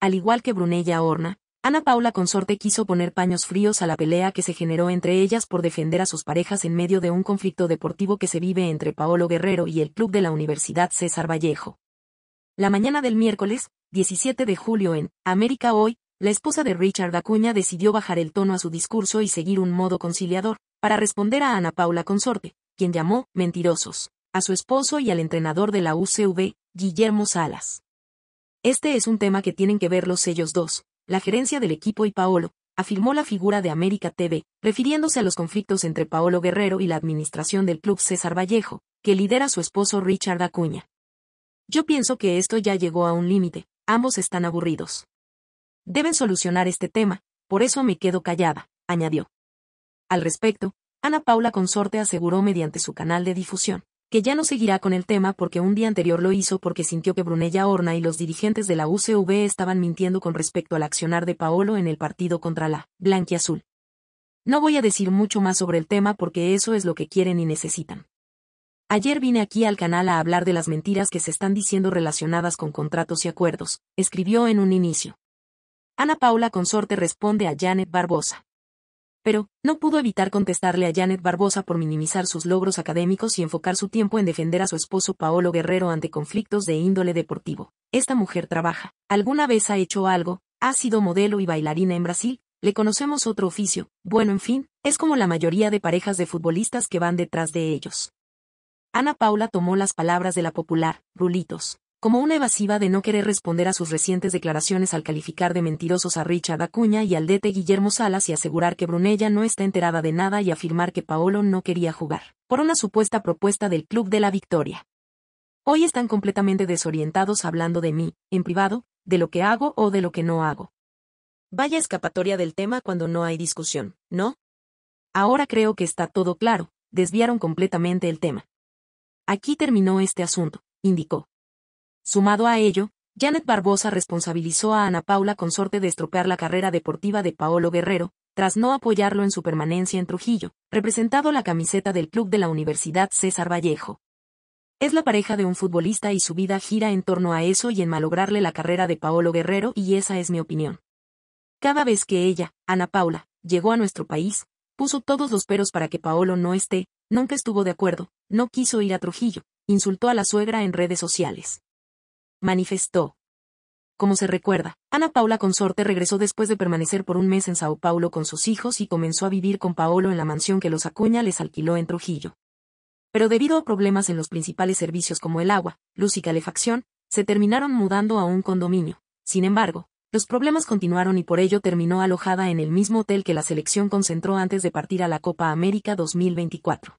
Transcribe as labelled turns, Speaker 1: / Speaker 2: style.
Speaker 1: al igual que Brunella Horna, Ana Paula Consorte quiso poner paños fríos a la pelea que se generó entre ellas por defender a sus parejas en medio de un conflicto deportivo que se vive entre Paolo Guerrero y el club de la Universidad César Vallejo. La mañana del miércoles, 17 de julio en América Hoy, la esposa de Richard Acuña decidió bajar el tono a su discurso y seguir un modo conciliador, para responder a Ana Paula Consorte, quien llamó mentirosos, a su esposo y al entrenador de la UCV, Guillermo Salas. Este es un tema que tienen que ver los sellos dos, la gerencia del equipo y Paolo, afirmó la figura de América TV, refiriéndose a los conflictos entre Paolo Guerrero y la administración del club César Vallejo, que lidera su esposo Richard Acuña. Yo pienso que esto ya llegó a un límite, ambos están aburridos. Deben solucionar este tema, por eso me quedo callada, añadió. Al respecto, Ana Paula Consorte aseguró mediante su canal de difusión que ya no seguirá con el tema porque un día anterior lo hizo porque sintió que Brunella Horna y los dirigentes de la UCV estaban mintiendo con respecto al accionar de Paolo en el partido contra la Blanquiazul. No voy a decir mucho más sobre el tema porque eso es lo que quieren y necesitan. Ayer vine aquí al canal a hablar de las mentiras que se están diciendo relacionadas con contratos y acuerdos, escribió en un inicio. Ana Paula Consorte responde a Janet Barbosa pero, no pudo evitar contestarle a Janet Barbosa por minimizar sus logros académicos y enfocar su tiempo en defender a su esposo Paolo Guerrero ante conflictos de índole deportivo. Esta mujer trabaja, alguna vez ha hecho algo, ha sido modelo y bailarina en Brasil, le conocemos otro oficio, bueno en fin, es como la mayoría de parejas de futbolistas que van detrás de ellos. Ana Paula tomó las palabras de la popular, Rulitos, como una evasiva de no querer responder a sus recientes declaraciones al calificar de mentirosos a Richard Acuña y al DT Guillermo Salas y asegurar que Brunella no está enterada de nada y afirmar que Paolo no quería jugar, por una supuesta propuesta del Club de la Victoria. Hoy están completamente desorientados hablando de mí, en privado, de lo que hago o de lo que no hago. Vaya escapatoria del tema cuando no hay discusión, ¿no? Ahora creo que está todo claro, desviaron completamente el tema. Aquí terminó este asunto, indicó. Sumado a ello, Janet Barbosa responsabilizó a Ana Paula consorte de estropear la carrera deportiva de Paolo Guerrero, tras no apoyarlo en su permanencia en Trujillo, representado la camiseta del club de la Universidad César Vallejo. Es la pareja de un futbolista y su vida gira en torno a eso y en malograrle la carrera de Paolo Guerrero y esa es mi opinión. Cada vez que ella, Ana Paula, llegó a nuestro país, puso todos los peros para que Paolo no esté, nunca estuvo de acuerdo, no quiso ir a Trujillo, insultó a la suegra en redes sociales manifestó. Como se recuerda, Ana Paula Consorte regresó después de permanecer por un mes en Sao Paulo con sus hijos y comenzó a vivir con Paolo en la mansión que los Acuña les alquiló en Trujillo. Pero debido a problemas en los principales servicios como el agua, luz y calefacción, se terminaron mudando a un condominio. Sin embargo, los problemas continuaron y por ello terminó alojada en el mismo hotel que la selección concentró antes de partir a la Copa América 2024.